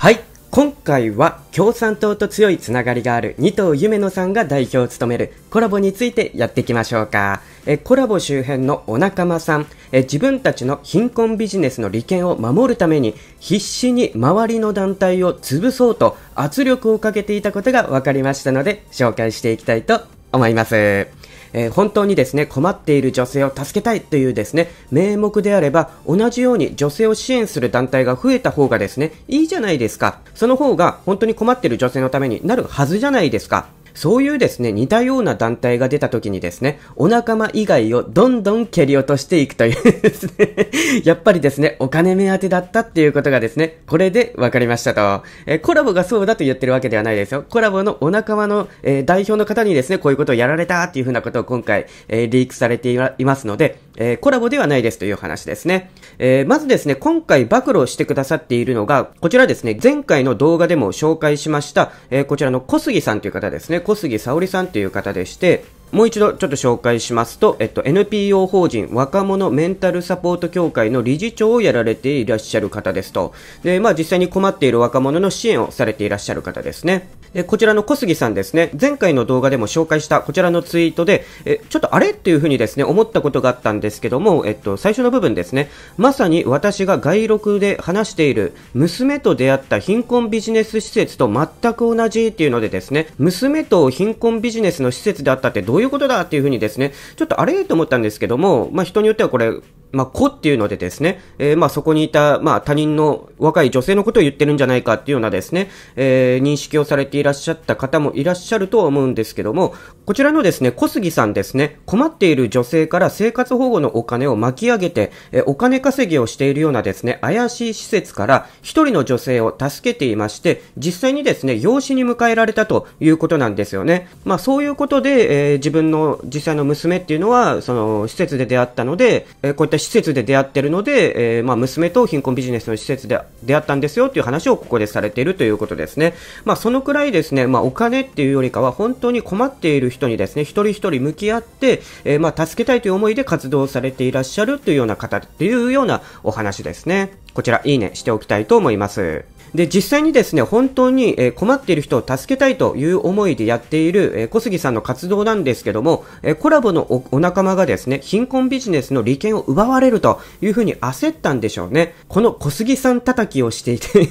はい。今回は共産党と強いつながりがある二藤夢野さんが代表を務めるコラボについてやっていきましょうか。えコラボ周辺のお仲間さんえ、自分たちの貧困ビジネスの利権を守るために必死に周りの団体を潰そうと圧力をかけていたことが分かりましたので紹介していきたいと思います。えー、本当にですね、困っている女性を助けたいというですね、名目であれば、同じように女性を支援する団体が増えた方がですね、いいじゃないですか。その方が本当に困っている女性のためになるはずじゃないですか。そういうですね、似たような団体が出た時にですね、お仲間以外をどんどん蹴り落としていくというですね、やっぱりですね、お金目当てだったっていうことがですね、これで分かりましたと。えー、コラボがそうだと言ってるわけではないですよ。コラボのお仲間の、えー、代表の方にですね、こういうことをやられたっていうふうなことを今回、えー、リークされていますので、えー、コラボではないですという話ですね。えー、まずですね、今回暴露してくださっているのが、こちらですね、前回の動画でも紹介しました、えー、こちらの小杉さんという方ですね、小杉沙織さんという方でして、もう一度ちょっと紹介しますと、えっと、NPO 法人若者メンタルサポート協会の理事長をやられていらっしゃる方ですと。で、まあ実際に困っている若者の支援をされていらっしゃる方ですね。えこちらの小杉さんですね、前回の動画でも紹介したこちらのツイートで、えちょっとあれっていうふうにですね、思ったことがあったんですけども、えっと、最初の部分ですね、まさに私が外録で話している、娘と出会った貧困ビジネス施設と全く同じっていうのでですね、娘と貧困ビジネスの施設であったってどういうことだっていうふうにですね、ちょっとあれと思ったんですけども、まあ、人によってはこれ、まあ、子っていうのでですね、えー、まあ、そこにいた、まあ、他人の若い女性のことを言ってるんじゃないかっていうようなですね、えー、認識をされていらっしゃった方もいらっしゃると思うんですけども、こちらのですね、小杉さんですね、困っている女性から生活保護のお金を巻き上げて、えー、お金稼ぎをしているようなですね、怪しい施設から一人の女性を助けていまして、実際にですね、養子に迎えられたということなんですよね。まあ、そういうことで、え自分の実際の娘っていうのは、その、施設で出会ったので、えこういった施設で出会ってるので、えー、まあ、娘と貧困ビジネスの施設で出会ったんですよという話をここでされているということですね。まあ、そのくらいですね、まあ、お金っていうよりかは本当に困っている人にですね、一人一人向き合って、えー、まあ、助けたいという思いで活動されていらっしゃるというような方っていうようなお話ですね。こちら、いいねしておきたいと思います。で、実際にですね、本当に、え困っている人を助けたいという思いでやっている、え小杉さんの活動なんですけども、えコラボのお仲間がですね、貧困ビジネスの利権を奪われるというふうに焦ったんでしょうね。この小杉さん叩きをしていて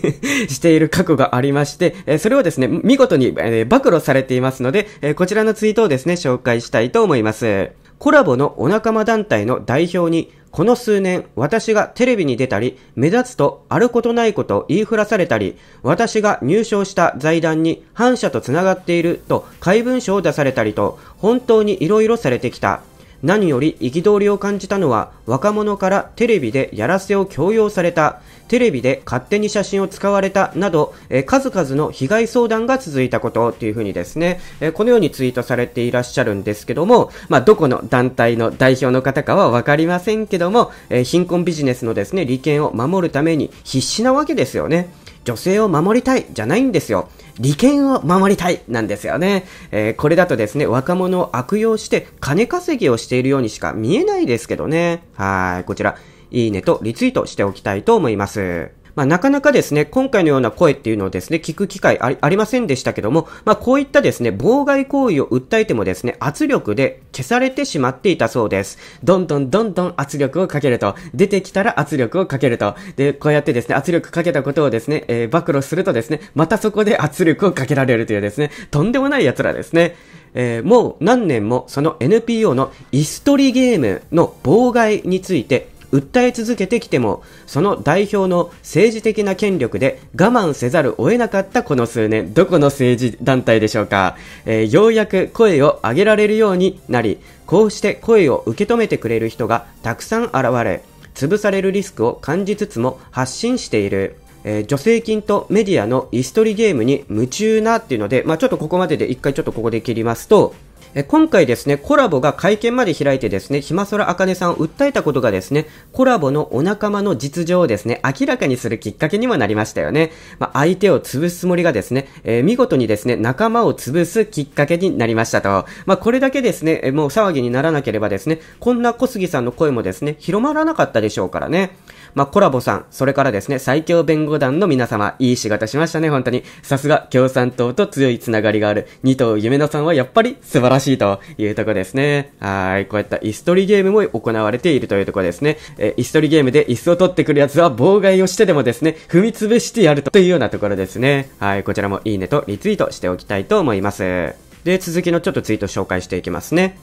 している過去がありまして、えそれをですね、見事に、え暴露されていますので、えこちらのツイートをですね、紹介したいと思います。コラボのお仲間団体の代表にこの数年、私がテレビに出たり、目立つとあることないこと言いふらされたり、私が入賞した財団に反社と繋がっていると怪文書を出されたりと、本当に色々されてきた。何より憤りを感じたのは若者からテレビでやらせを強要された、テレビで勝手に写真を使われたなど、え数々の被害相談が続いたことというふうにですね、えこのようにツイートされていらっしゃるんですけども、まあ、どこの団体の代表の方かはわかりませんけども、え貧困ビジネスのですね、利権を守るために必死なわけですよね。女性を守りたいじゃないんですよ。利権を守りたいなんですよね。えー、これだとですね、若者を悪用して金稼ぎをしているようにしか見えないですけどね。はい、こちら、いいねとリツイートしておきたいと思います。まあ、なかなかですね、今回のような声っていうのをですね、聞く機会ありませんでしたけども、まあ、こういったですね、妨害行為を訴えてもですね、圧力で消されてしまっていたそうです。どんどんどんどん圧力をかけると、出てきたら圧力をかけると、で、こうやってですね、圧力かけたことをですね、えー、暴露するとですね、またそこで圧力をかけられるというですね、とんでもない奴らですね。えー、もう何年もその NPO のイストリゲームの妨害について訴え続けてきてもその代表の政治的な権力で我慢せざるを得なかったこの数年どこの政治団体でしょうか、えー、ようやく声を上げられるようになりこうして声を受け止めてくれる人がたくさん現れ潰されるリスクを感じつつも発信しているえー、助成金とメディアの椅子取りゲームに夢中なっていうので、まあ、ちょっとここまでで一回ちょっとここで切りますと、え今回ですね、コラボが会見まで開いてですね、ひまそらあかねさんを訴えたことがですね、コラボのお仲間の実情をですね、明らかにするきっかけにもなりましたよね。まあ、相手を潰すつもりがですね、えー、見事にですね、仲間を潰すきっかけになりましたと。まあ、これだけですね、もう騒ぎにならなければですね、こんな小杉さんの声もですね、広まらなかったでしょうからね。まあ、コラボさん、それからですね、最強弁護団の皆様、いい仕事しましたね、本当に。さすが、共産党と強いつながりがある、二頭夢野さんはやっぱり素晴らしいというとこですね。はい、こういった椅子取りゲームも行われているというとこですね。えー、椅子取りゲームで椅子を取ってくる奴は妨害をしてでもですね、踏み潰してやるというようなところですね。はい、こちらもいいねとリツイートしておきたいと思います。で、続きのちょっとツイート紹介していきますね。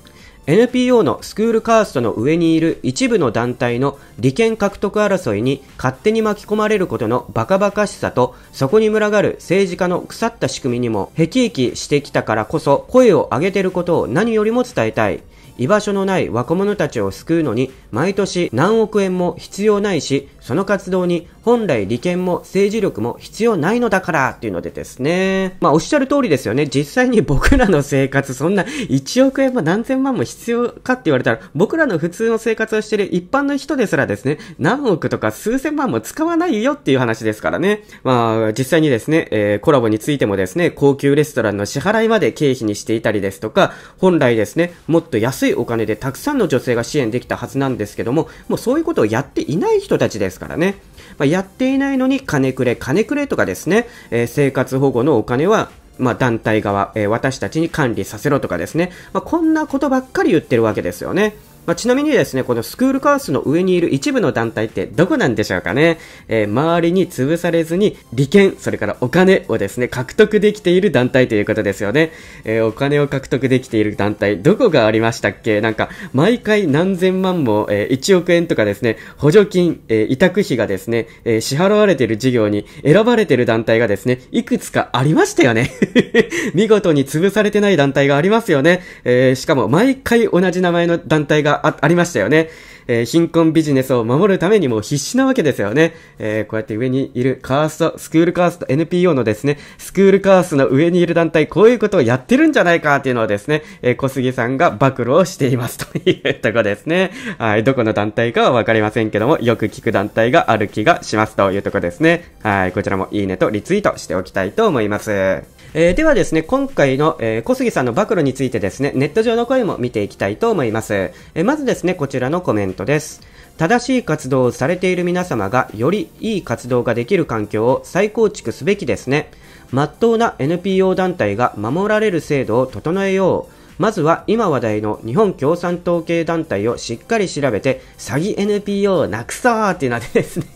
NPO のスクールカーストの上にいる一部の団体の利権獲得争いに勝手に巻き込まれることのバカバカしさと、そこに群がる政治家の腐った仕組みにも、へきへきしてきたからこそ、声を上げてることを何よりも伝えたい。居場所のない若者たちを救うのに、毎年何億円も必要ないし、その活動に本来利権も政治力も必要ないのだからっていうのでですね。まあおっしゃる通りですよね。実際に僕らの生活そんな1億円も何千万も必要かって言われたら僕らの普通の生活をしてる一般の人ですらですね、何億とか数千万も使わないよっていう話ですからね。まあ実際にですね、えー、コラボについてもですね、高級レストランの支払いまで経費にしていたりですとか、本来ですね、もっと安いお金でたくさんの女性が支援できたはずなんですけども、もうそういうことをやっていない人たちですですからね。まあ、やっていないのに金くれ、金くれとかですね、えー、生活保護のお金はまあ、団体側、えー、私たちに管理させろとかですね、まあ、こんなことばっかり言ってるわけですよね。まあ、ちなみにですね、このスクールカースの上にいる一部の団体ってどこなんでしょうかね。えー、周りに潰されずに利権、それからお金をですね、獲得できている団体ということですよね。えー、お金を獲得できている団体、どこがありましたっけなんか、毎回何千万も、えー、1億円とかですね、補助金、えー、委託費がですね、えー、支払われている事業に選ばれている団体がですね、いくつかありましたよね。見事に潰されてない団体がありますよね。えー、しかも毎回同じ名前の団体があありましたよね。えー、貧困ビジネスを守るためにも必死なわけですよね。えー、こうやって上にいるカースト、スクールカースト、NPO のですね、スクールカーストの上にいる団体、こういうことをやってるんじゃないかっていうのをですね、えー、小杉さんが暴露をしていますというとこですね。はい、どこの団体かはわかりませんけども、よく聞く団体がある気がしますというとこですね。はい、こちらもいいねとリツイートしておきたいと思います。えー、ではですね、今回の、えー、小杉さんの暴露についてですね、ネット上の声も見ていきたいと思います。えー、まずですね、こちらのコメントです。正しい活動をされている皆様がよりいい活動ができる環境を再構築すべきですね。まっとうな NPO 団体が守られる制度を整えよう。まずは今話題の日本共産党系団体をしっかり調べて、詐欺 NPO をなくそうってなってですね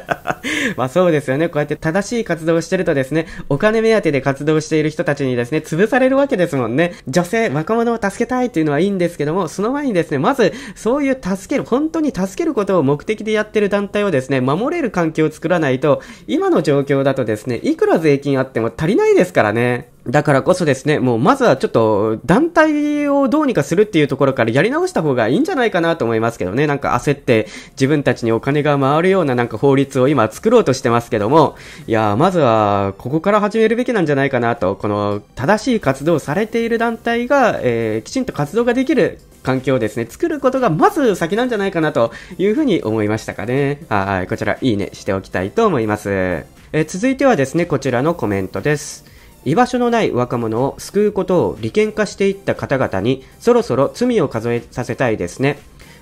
まあそうですよね。こうやって正しい活動をしてるとですね、お金目当てで活動している人たちにですね、潰されるわけですもんね。女性、若者を助けたいっていうのはいいんですけども、その前にですね、まず、そういう助ける、本当に助けることを目的でやってる団体をですね、守れる環境を作らないと、今の状況だとですね、いくら税金あっても足りないですからね。だからこそですね、もうまずはちょっと団体をどうにかするっていうところからやり直した方がいいんじゃないかなと思いますけどね。なんか焦って自分たちにお金が回るようななんか法律を今作ろうとしてますけども、いやまずはここから始めるべきなんじゃないかなと、この正しい活動をされている団体が、えー、きちんと活動ができる環境をですね、作ることがまず先なんじゃないかなというふうに思いましたかね。はい、こちらいいねしておきたいと思います。えー、続いてはですね、こちらのコメントです。居場所のない若者を救うことを利権化していった方々にそろそろ罪を数えさせたいですね。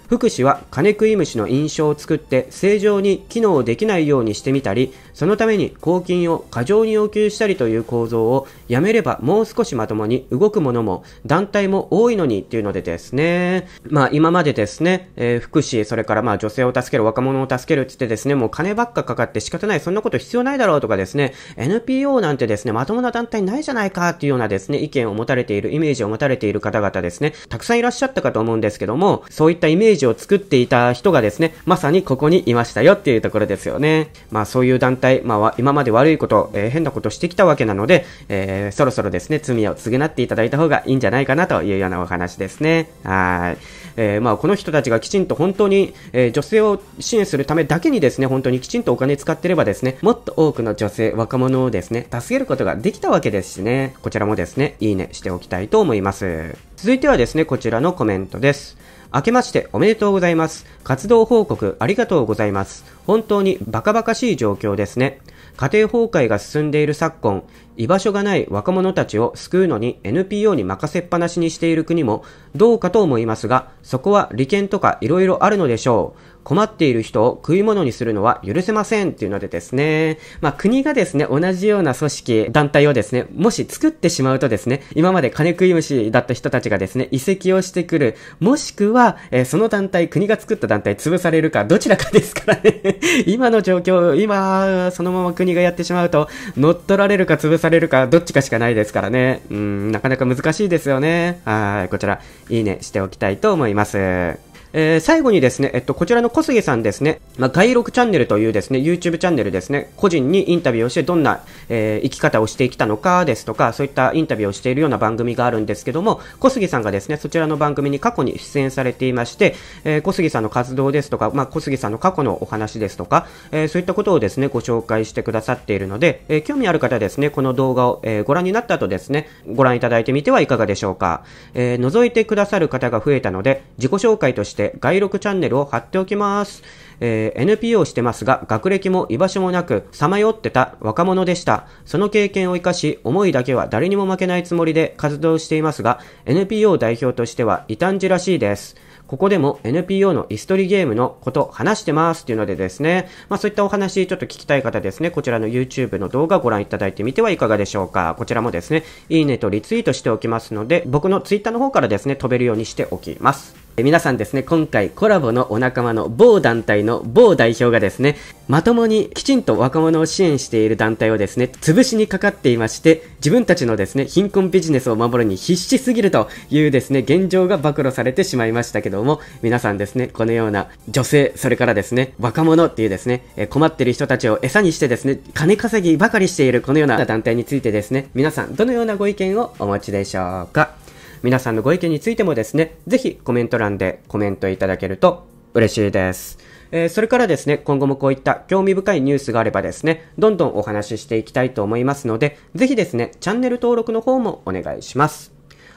福祉は金食い虫の印象を作って正常に機能できないようにしてみたり、そのために公金を過剰に要求したりという構造をやめればもう少しまともに動くものも団体も多いのにっていうのでですね、まあ今までですね、えー、福祉、それからまあ女性を助ける、若者を助けるって言ってですね、もう金ばっかかかって仕方ない、そんなこと必要ないだろうとかですね、NPO なんてですね、まともな団体ないじゃないかっていうようなですね、意見を持たれている、イメージを持たれている方々ですね、たくさんいらっしゃったかと思うんですけども、そういったイメージを作っていた人がですね、まさにここにいましたよっていうところですよね。まあそういう団体対、まあ、今まで悪いこと、えー、変なことしてきたわけなので、えー、そろそろですね、罪を償っていただいた方がいいんじゃないかなというようなお話ですね。はい。えー、まあ、この人たちがきちんと本当に、えー、女性を支援するためだけにですね、本当にきちんとお金使ってればですね、もっと多くの女性、若者をですね、助けることができたわけですしね、こちらもですね、いいねしておきたいと思います。続いてはですね、こちらのコメントです。明けましておめでとうございます。活動報告ありがとうございます。本当にバカバカしい状況ですね。家庭崩壊が進んでいる昨今、居場所がない若者たちを救うのに NPO に任せっぱなしにしている国もどうかと思いますが、そこは利権とか色々あるのでしょう。困っている人を食い物にするのは許せませんっていうのでですね、まあ、国がですね、同じような組織、団体をですね、もし作ってしまうとですね、今まで金食い虫だった人たちがですね、移籍をしてくる、もしくは、えー、その団体、国が作った団体潰されるか、どちらかですからね 今の状況、今、そのまま国がやってしまうと、乗っ取られるか潰されるか、どっちかしかないですからね。うん、なかなか難しいですよね。はい、こちら、いいねしておきたいと思います。えー、最後にですね、えっと、こちらの小杉さんですね、まあ、外録チャンネルというですね、YouTube チャンネルですね、個人にインタビューをしてどんな、えー、生き方をしてきたのかですとか、そういったインタビューをしているような番組があるんですけども、小杉さんがですね、そちらの番組に過去に出演されていまして、えー、小杉さんの活動ですとか、まあ、小杉さんの過去のお話ですとか、えー、そういったことをですね、ご紹介してくださっているので、えー、興味ある方ですね、この動画を、えー、ご覧になった後ですね、ご覧いただいてみてはいかがでしょうか。えー、覗いてくださる方が増えたので、自己紹介としてして外録チャンネルを貼っておきます。えー、NPO してますが、学歴も居場所もなく、さまよってた若者でした。その経験を活かし、思いだけは誰にも負けないつもりで活動していますが、NPO 代表としては異端児らしいです。ここでも NPO のイストリゲームのこと話してますっていうのでですね、まあそういったお話ちょっと聞きたい方ですね、こちらの YouTube の動画ご覧いただいてみてはいかがでしょうか。こちらもですね、いいねとリツイートしておきますので、僕の Twitter の方からですね、飛べるようにしておきます。皆さんですね、今回コラボのお仲間の某団体の某代表がですね、まともにきちんと若者を支援している団体をですね、潰しにかかっていまして、自分たちのですね、貧困ビジネスを守るに必死すぎるというですね、現状が暴露されてしまいましたけども、皆さんですね、このような女性、それからですね、若者っていうですね、え困ってる人たちを餌にしてですね、金稼ぎばかりしているこのような団体についてですね、皆さんどのようなご意見をお持ちでしょうか皆さんのご意見についてもですね、ぜひコメント欄でコメントいただけると嬉しいです。えー、それからですね、今後もこういった興味深いニュースがあればですね、どんどんお話ししていきたいと思いますので、ぜひですね、チャンネル登録の方もお願いします。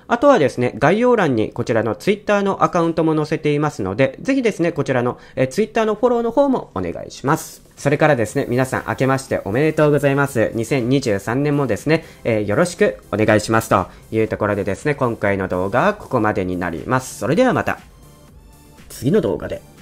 あとはですね、概要欄にこちらの Twitter のアカウントも載せていますので、ぜひですね、こちらの Twitter のフォローの方もお願いします。それからですね、皆さん明けましておめでとうございます。2023年もですね、えー、よろしくお願いしますというところでですね、今回の動画はここまでになります。それではまた、次の動画で。